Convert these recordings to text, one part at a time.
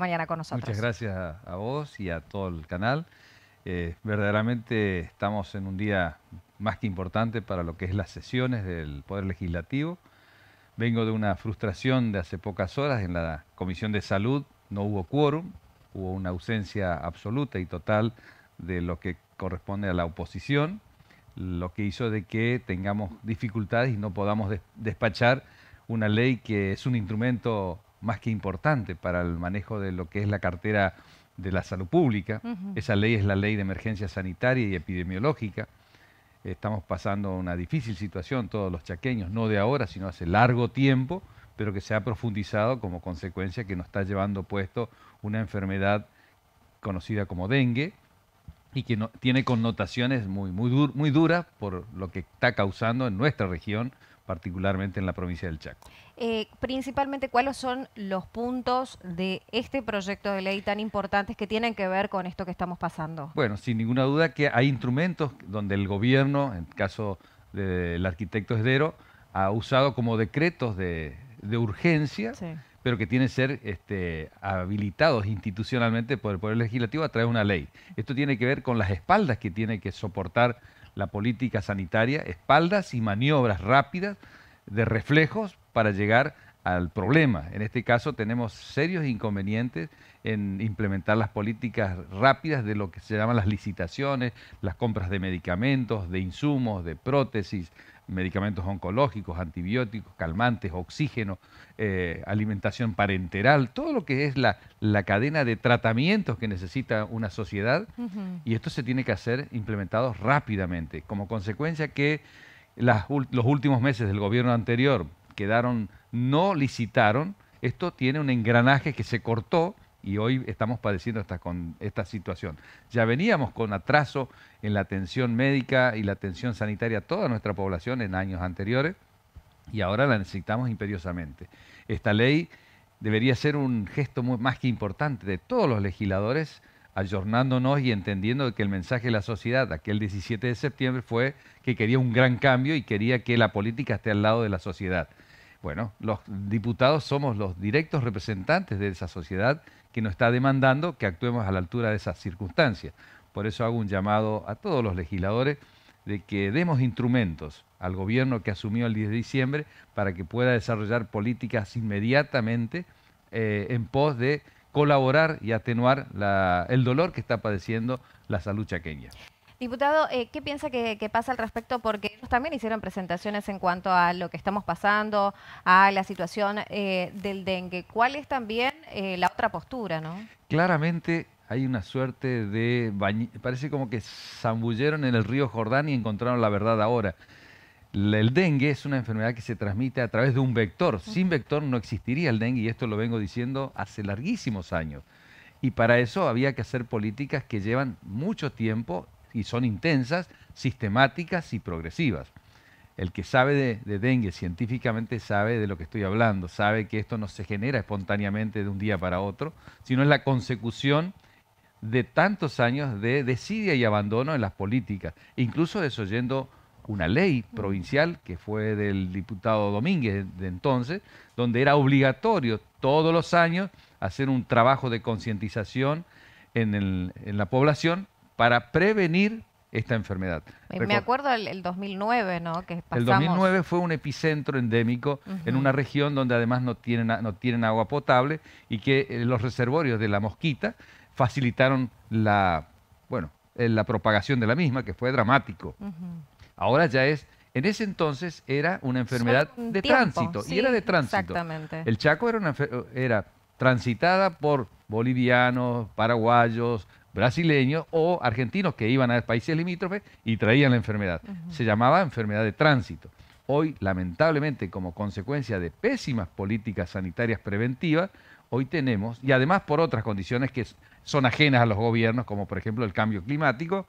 mañana con nosotros. Muchas gracias a vos y a todo el canal. Eh, verdaderamente estamos en un día más que importante para lo que es las sesiones del Poder Legislativo. Vengo de una frustración de hace pocas horas en la Comisión de Salud, no hubo quórum, hubo una ausencia absoluta y total de lo que corresponde a la oposición, lo que hizo de que tengamos dificultades y no podamos despachar una ley que es un instrumento más que importante para el manejo de lo que es la cartera de la salud pública. Esa ley es la ley de emergencia sanitaria y epidemiológica. Estamos pasando una difícil situación todos los chaqueños, no de ahora, sino hace largo tiempo, pero que se ha profundizado como consecuencia que nos está llevando puesto una enfermedad conocida como dengue y que tiene connotaciones muy, muy, muy duras por lo que está causando en nuestra región particularmente en la provincia del Chaco. Eh, principalmente, ¿cuáles son los puntos de este proyecto de ley tan importantes que tienen que ver con esto que estamos pasando? Bueno, sin ninguna duda que hay instrumentos donde el gobierno, en el caso del arquitecto Esdero, ha usado como decretos de, urgencia, pero que tienen que ser este, habilitados institucionalmente por el Poder Legislativo a través de una ley. Esto tiene que ver con las espaldas que tiene que soportar la política sanitaria, espaldas y maniobras rápidas de reflejos para llegar al problema. En este caso tenemos serios inconvenientes en implementar las políticas rápidas de lo que se llaman las licitaciones, las compras de medicamentos, de insumos, de prótesis, medicamentos oncológicos, antibióticos, calmantes, oxígeno, eh, alimentación parenteral, todo lo que es la, la, cadena de tratamientos que necesita una sociedad. Y esto se tiene que hacer implementado rápidamente, como consecuencia que los últimos meses del gobierno anterior, quedaron, no licitaron, esto tiene un engranaje que se cortó y hoy estamos padeciendo esta, con esta situación. Ya veníamos con atraso en la atención médica y la atención sanitaria a toda nuestra población en años anteriores y ahora la necesitamos imperiosamente. Esta ley debería ser un gesto más que importante de todos los legisladores, ayornándonos y entendiendo que el mensaje de la sociedad aquel 17 de septiembre fue que quería un gran cambio y quería que la política esté al lado de la sociedad. Bueno, los diputados somos los directos representantes de esa sociedad que nos está demandando que actuemos a la altura de esas circunstancias. Por eso hago un llamado a todos los legisladores de que demos instrumentos al gobierno que asumió el 10 de diciembre para que pueda desarrollar políticas inmediatamente eh, en pos de colaborar y atenuar el dolor que está padeciendo la salud chaqueña. Diputado, eh, ¿qué piensa que, pasa al respecto? Porque ellos también hicieron presentaciones en cuanto a lo que estamos pasando, a la situación eh, del dengue. ¿Cuál es también eh, la otra postura? ¿no? Claramente hay una suerte de... Parece como que zambulleron en el río Jordán y encontraron la verdad ahora. El dengue es una enfermedad que se transmite a través de un vector. Sin vector no existiría el dengue y esto lo vengo diciendo hace larguísimos años. Y para eso había que hacer políticas que llevan mucho tiempo y son intensas, sistemáticas y progresivas. El que sabe de, dengue científicamente sabe de lo que estoy hablando, sabe que esto no se genera espontáneamente de un día para otro, sino es la consecución de tantos años de desidia y abandono en las políticas, incluso desoyendo una ley provincial que fue del diputado Domínguez de entonces, donde era obligatorio todos los años hacer un trabajo de concientización en, la población para prevenir esta enfermedad. Me acuerdo el, 2009, ¿no? El 2009 fue un epicentro endémico en una región donde además no tienen, no tienen agua potable y que eh, los reservorios de la mosquita facilitaron la, bueno, eh, la propagación de la misma, que fue dramático. Ahora ya es... En ese entonces era una enfermedad de tránsito, y era de tránsito. Exactamente. El Chaco era, una, era transitada por bolivianos, paraguayos, brasileños o argentinos que iban a países limítrofes y traían la enfermedad. Se llamaba enfermedad de tránsito. Hoy, lamentablemente, como consecuencia de pésimas políticas sanitarias preventivas, hoy tenemos, y además por otras condiciones que son ajenas a los gobiernos, como por ejemplo el cambio climático,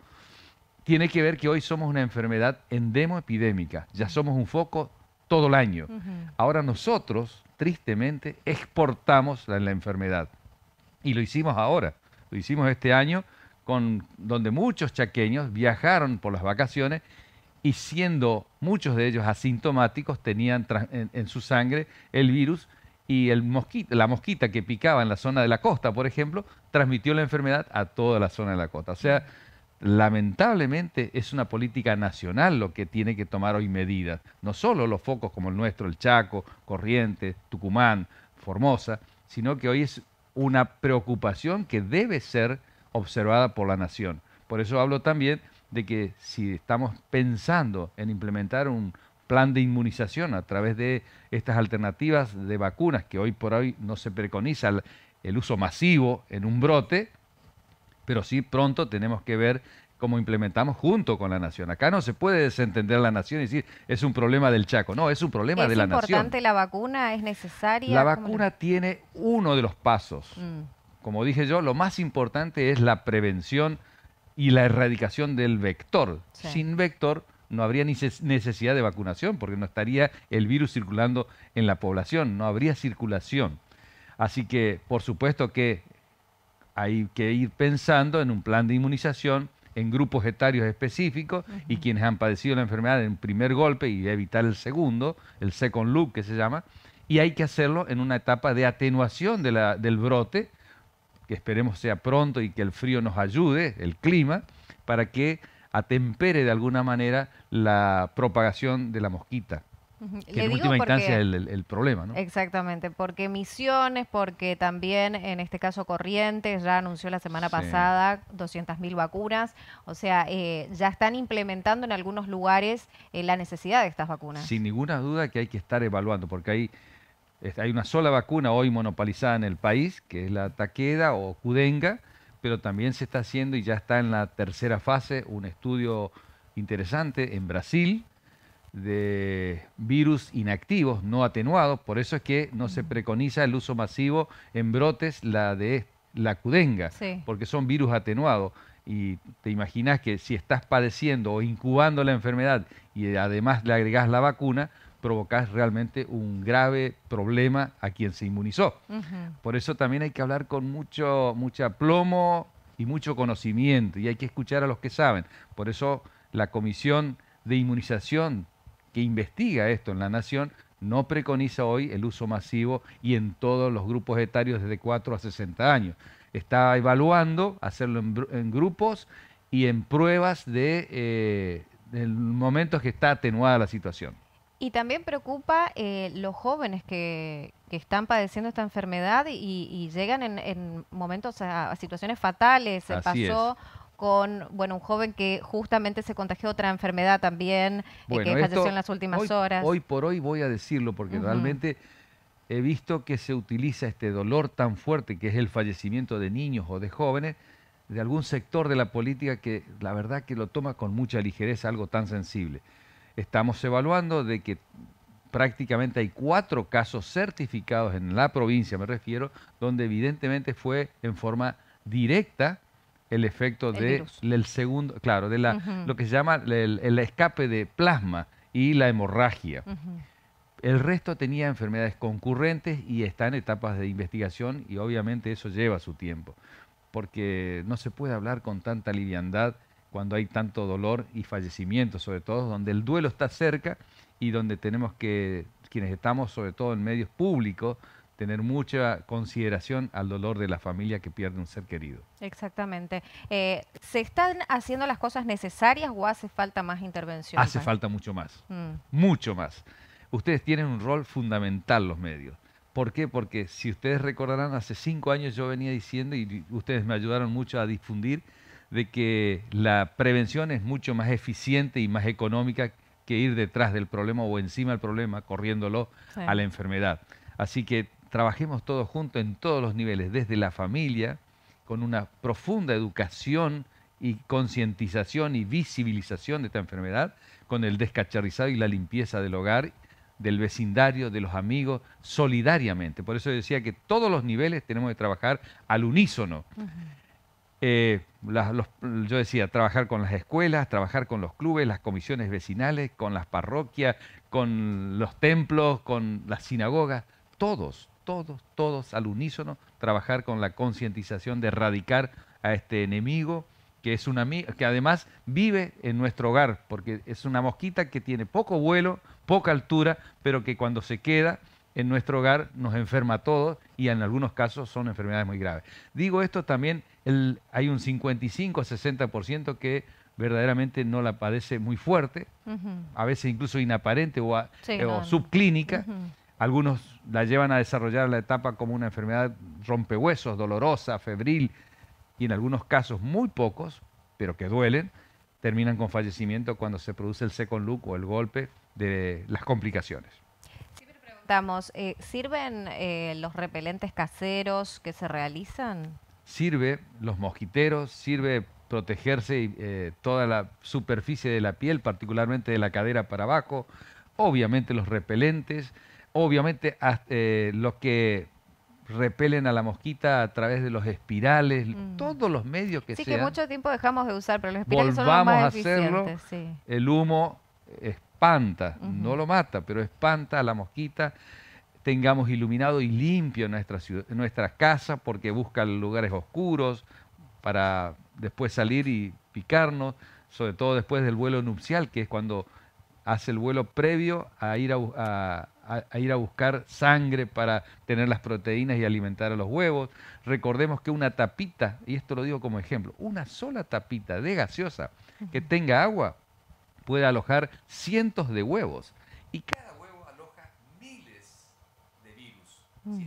tiene que ver que hoy somos una enfermedad epidémica. ya somos un foco todo el año. Ahora nosotros, tristemente, exportamos la enfermedad, y lo hicimos ahora lo hicimos este año, con, donde muchos chaqueños viajaron por las vacaciones y siendo muchos de ellos asintomáticos, tenían en, su sangre el virus y la mosquita que picaba en la zona de la costa, por ejemplo, transmitió la enfermedad a toda la zona de la costa. O sea, lamentablemente es una política nacional lo que tiene que tomar hoy medidas. No solo los focos como el nuestro, el Chaco, Corrientes, Tucumán, Formosa, sino que hoy es una preocupación que debe ser observada por la nación. Por eso hablo también de que si estamos pensando en implementar un plan de inmunización a través de estas alternativas de vacunas que hoy por hoy no se preconiza el, uso masivo en un brote, pero sí pronto tenemos que ver como implementamos junto con la nación. Acá no se puede desentender la nación y decir es un problema del Chaco. No, es un problema de la nación. ¿Es importante la vacuna? ¿Es necesaria? La vacuna tiene uno de los pasos. Mm. Como dije yo, lo más importante es la prevención y la erradicación del vector. Sin vector no habría necesidad de vacunación porque no estaría el virus circulando en la población, no habría circulación. Así que, por supuesto que hay que ir pensando en un plan de inmunización en grupos etarios específicos y quienes han padecido la enfermedad en primer golpe y evitar el segundo, el second loop que se llama, y hay que hacerlo en una etapa de atenuación de la, del brote, que esperemos sea pronto y que el frío nos ayude, el clima, para que atempere de alguna manera la propagación de la mosquita que en última instancia el, el, problema, ¿no? Exactamente, porque Misiones, porque también en este caso Corrientes ya anunció la semana pasada 200.000 vacunas, o sea, eh, ya están implementando en algunos lugares eh, la necesidad de estas vacunas. Sin ninguna duda que hay que estar evaluando, porque hay, hay una sola vacuna hoy monopolizada en el país, que es la taqueda o cudenga, pero también se está haciendo y ya está en la tercera fase un estudio interesante en Brasil, de virus inactivos, no atenuados, por eso es que no se preconiza el uso masivo en brotes la de la cudenga, porque son virus atenuados. Y te imaginas que si estás padeciendo o incubando la enfermedad y además le agregás la vacuna, provocas realmente un grave problema a quien se inmunizó. Por eso también hay que hablar con mucho, mucho aplomo y mucho conocimiento y hay que escuchar a los que saben. Por eso la comisión de inmunización que investiga esto en la Nación no preconiza hoy el uso masivo y en todos los grupos etarios desde 4 a 60 años. Está evaluando hacerlo en, grupos y en pruebas de, eh, momentos que está atenuada la situación. Y también preocupa eh, los jóvenes que, que, están padeciendo esta enfermedad y, llegan en, momentos a, situaciones fatales. pasó con bueno, un joven que justamente se contagió otra enfermedad también, eh, que falleció en las últimas horas. Hoy por hoy voy a decirlo porque realmente he visto que se utiliza este dolor tan fuerte que es el fallecimiento de niños o de jóvenes de algún sector de la política que la verdad que lo toma con mucha ligereza algo tan sensible. Estamos evaluando de que prácticamente hay cuatro casos certificados en la provincia, me refiero, donde evidentemente fue en forma directa el efecto del de segundo, claro, de la, lo que se llama el, escape de plasma y la hemorragia. El resto tenía enfermedades concurrentes y está en etapas de investigación y obviamente eso lleva su tiempo, porque no se puede hablar con tanta liviandad cuando hay tanto dolor y fallecimiento, sobre todo donde el duelo está cerca y donde tenemos que, quienes estamos sobre todo en medios públicos, tener mucha consideración al dolor de la familia que pierde un ser querido. Exactamente. Eh, ¿Se están haciendo las cosas necesarias o hace falta más intervención? Hace falta mucho más, mm. mucho más. Ustedes tienen un rol fundamental los medios. ¿Por qué? Porque si ustedes recordarán, hace cinco años yo venía diciendo y ustedes me ayudaron mucho a difundir de que la prevención es mucho más eficiente y más económica que ir detrás del problema o encima del problema, corriéndolo a la enfermedad. Así que trabajemos todos juntos en todos los niveles, desde la familia, con una profunda educación y concientización y visibilización de esta enfermedad, con el descacharrizado y la limpieza del hogar, del vecindario, de los amigos, solidariamente. Por eso decía que todos los niveles tenemos que trabajar al unísono. Eh, yo decía, trabajar con las escuelas, trabajar con los clubes, las comisiones vecinales, con las parroquias, con los templos, con las sinagogas, todos, todos, todos al unísono, trabajar con la concientización de erradicar a este enemigo que es amigo que además vive en nuestro hogar, porque es una mosquita que tiene poco vuelo, poca altura, pero que cuando se queda en nuestro hogar nos enferma a todos y en algunos casos son enfermedades muy graves. Digo esto también, hay un 55 60% que verdaderamente no la padece muy fuerte, a veces incluso inaparente o, subclínica, algunos la llevan a desarrollar la etapa como una enfermedad rompehuesos, dolorosa, febril, y en algunos casos muy pocos, pero que duelen, terminan con fallecimiento cuando se produce el second look o el golpe de las complicaciones. Siempre preguntamos, eh, ¿sirven eh, los repelentes caseros que se realizan? Sirve los mosquiteros, sirve protegerse eh, toda la superficie de la piel, particularmente de la cadera para abajo, obviamente los repelentes obviamente eh, los que repelen a la mosquita a través de los espirales, mm. todos los medios que sí, sean. Sí, que mucho tiempo dejamos de usar, pero los espirales son los más a hacerlo, El humo espanta, no lo mata, pero espanta a la mosquita. Tengamos iluminado y limpio nuestra, casa porque busca lugares oscuros para después salir y picarnos, sobre todo después del vuelo nupcial, que es cuando hace el vuelo previo a ir a a, ir a buscar sangre para tener las proteínas y alimentar a los huevos. Recordemos que una tapita, y esto lo digo como ejemplo, una sola tapita de gaseosa que tenga agua puede alojar cientos de huevos. Y cada huevo aloja miles de virus. Mm.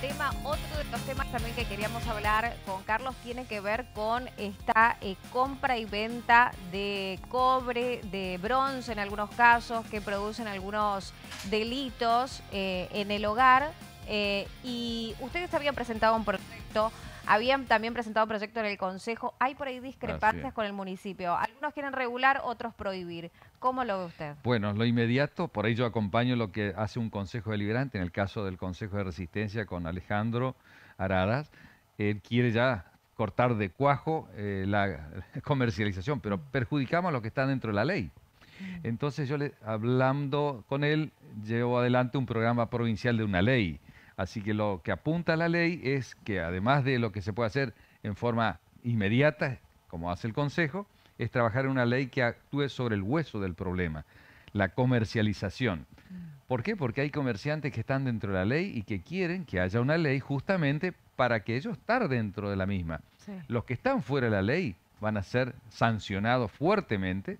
tema. Otro de los temas también que queríamos hablar con Carlos tiene que ver con esta eh, compra y venta de cobre, de bronce en algunos casos, que producen algunos delitos eh, en el hogar. Eh, y ustedes habían presentado un proyecto habían también presentado proyectos en el Consejo. Hay por ahí discrepancias con el municipio. Algunos quieren regular, otros prohibir. ¿Cómo lo ve usted? Bueno, lo inmediato, por ahí yo acompaño lo que hace un Consejo Deliberante, en el caso del Consejo de Resistencia con Alejandro Aradas. Él quiere ya cortar de cuajo eh, la comercialización, pero mm. perjudicamos a los que están dentro de la ley. Mm. Entonces yo le, hablando con él, llevo adelante un programa provincial de una ley Así que lo que apunta la ley es que además de lo que se puede hacer en forma inmediata, como hace el Consejo, es trabajar en una ley que actúe sobre el hueso del problema, la comercialización. Mm. ¿Por qué? Porque hay comerciantes que están dentro de la ley y que quieren que haya una ley justamente para que ellos estén dentro de la misma. Los que están fuera de la ley van a ser sancionados fuertemente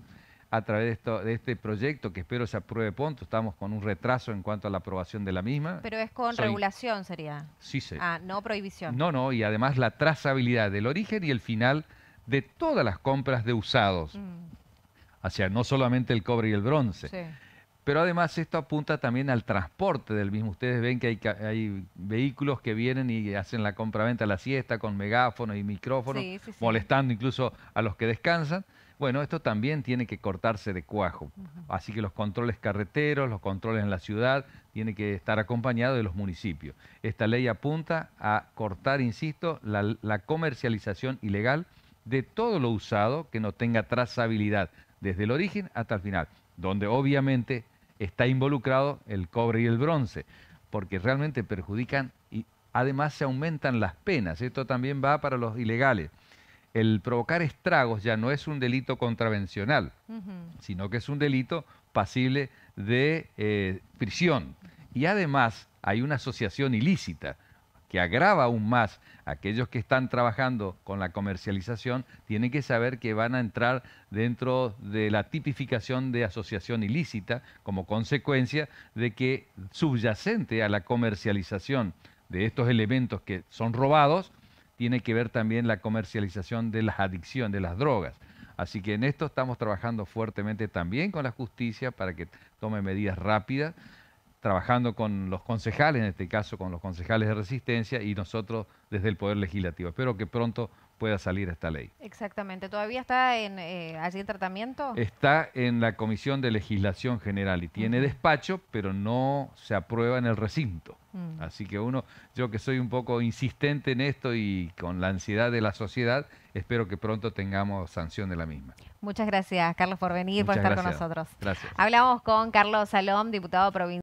a través de, este proyecto que espero se apruebe pronto. Estamos con un retraso en cuanto a la aprobación de la misma. Pero es con regulación, sería. Sí, sí. Ah, no prohibición. No, no, y además la trazabilidad del origen y el final de todas las compras de usados. Mm. O sea, no solamente el cobre y el bronce. Pero además esto apunta también al transporte del mismo. Ustedes ven que hay, hay vehículos que vienen y hacen la compraventa a la siesta con megáfono y micrófonos, molestando incluso a los que descansan. Bueno, esto también tiene que cortarse de cuajo. Así que los controles carreteros, los controles en la ciudad, tiene que estar acompañado de los municipios. Esta ley apunta a cortar, insisto, la, la comercialización ilegal de todo lo usado que no tenga trazabilidad, desde el origen hasta el final, donde obviamente está involucrado el cobre y el bronce, porque realmente perjudican y además se aumentan las penas. Esto también va para los ilegales el provocar estragos ya no es un delito contravencional, sino que es un delito pasible de eh, prisión. Y además hay una asociación ilícita que agrava aún más aquellos que están trabajando con la comercialización, tienen que saber que van a entrar dentro de la tipificación de asociación ilícita como consecuencia de que subyacente a la comercialización de estos elementos que son robados, tiene que ver también la comercialización de las adicciones, de las drogas. Así que en esto estamos trabajando fuertemente también con la justicia para que tome medidas rápidas, trabajando con los concejales, en este caso con los concejales de resistencia y nosotros desde el Poder Legislativo. Espero que pronto pueda salir esta ley. Exactamente. ¿Todavía está en, eh, allí en tratamiento? Está en la Comisión de Legislación General y tiene despacho, pero no se aprueba en el recinto. Mm. Así que uno, yo que soy un poco insistente en esto y con la ansiedad de la sociedad, espero que pronto tengamos sanción de la misma. Muchas gracias, Carlos, por venir, por estar con nosotros. Gracias. Hablamos con Carlos Salom, diputado provincial.